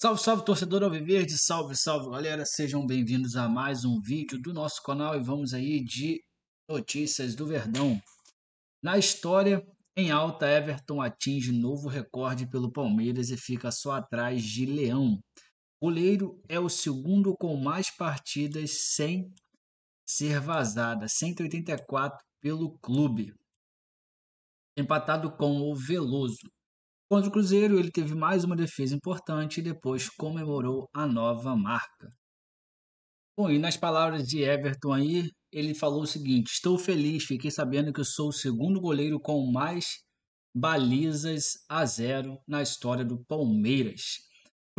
Salve, salve, torcedor Alviverde, salve, salve, galera. Sejam bem-vindos a mais um vídeo do nosso canal e vamos aí de notícias do Verdão. Na história, em alta, Everton atinge novo recorde pelo Palmeiras e fica só atrás de Leão. Goleiro é o segundo com mais partidas sem ser vazada, 184 pelo clube. Empatado com o Veloso. Contra o Cruzeiro, ele teve mais uma defesa importante e depois comemorou a nova marca. Bom, e nas palavras de Everton aí, ele falou o seguinte: Estou feliz, fiquei sabendo que eu sou o segundo goleiro com mais balizas a zero na história do Palmeiras.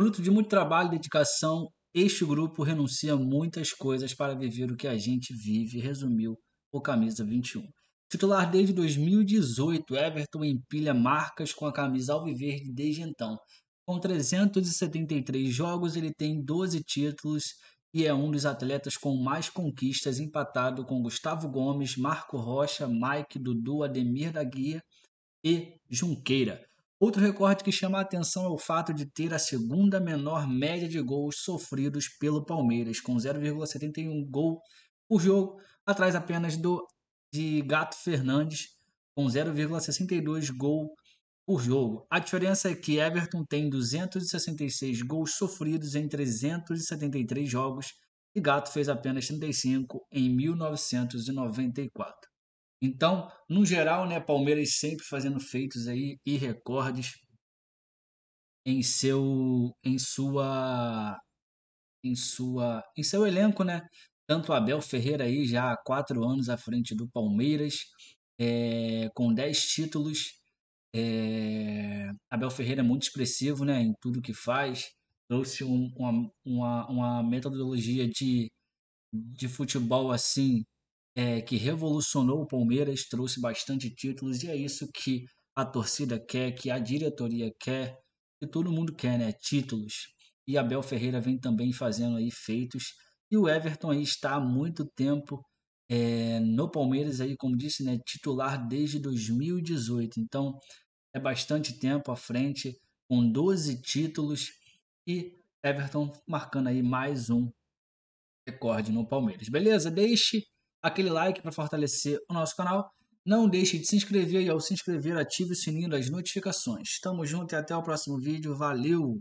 Fruto de muito trabalho e dedicação, este grupo renuncia muitas coisas para viver o que a gente vive, resumiu o Camisa 21. Titular desde 2018, Everton empilha marcas com a camisa alviverde desde então. Com 373 jogos, ele tem 12 títulos e é um dos atletas com mais conquistas, empatado com Gustavo Gomes, Marco Rocha, Mike, Dudu, Ademir da Guia e Junqueira. Outro recorde que chama a atenção é o fato de ter a segunda menor média de gols sofridos pelo Palmeiras, com 0,71 gol por jogo, atrás apenas do de Gato Fernandes, com 0,62 gol por jogo. A diferença é que Everton tem 266 gols sofridos em 373 jogos e Gato fez apenas 35 em 1994. Então, no geral, né, Palmeiras sempre fazendo feitos aí e recordes em seu em sua em sua em seu elenco, né? Tanto o Abel Ferreira aí já há quatro anos à frente do Palmeiras, é, com dez títulos. É, Abel Ferreira é muito expressivo né, em tudo que faz. Trouxe um, uma, uma, uma, metodologia de, de futebol assim é, que revolucionou o Palmeiras, trouxe bastante títulos, e é isso que a torcida quer, que a diretoria quer, que todo mundo quer, né? Títulos. E Abel Ferreira vem também fazendo aí feitos. E o Everton aí está há muito tempo é, no Palmeiras, aí, como disse, né, titular desde 2018. Então é bastante tempo à frente, com 12 títulos e Everton marcando aí mais um recorde no Palmeiras. Beleza? Deixe aquele like para fortalecer o nosso canal. Não deixe de se inscrever e ao se inscrever ative o sininho das notificações. Tamo junto e até o próximo vídeo. Valeu!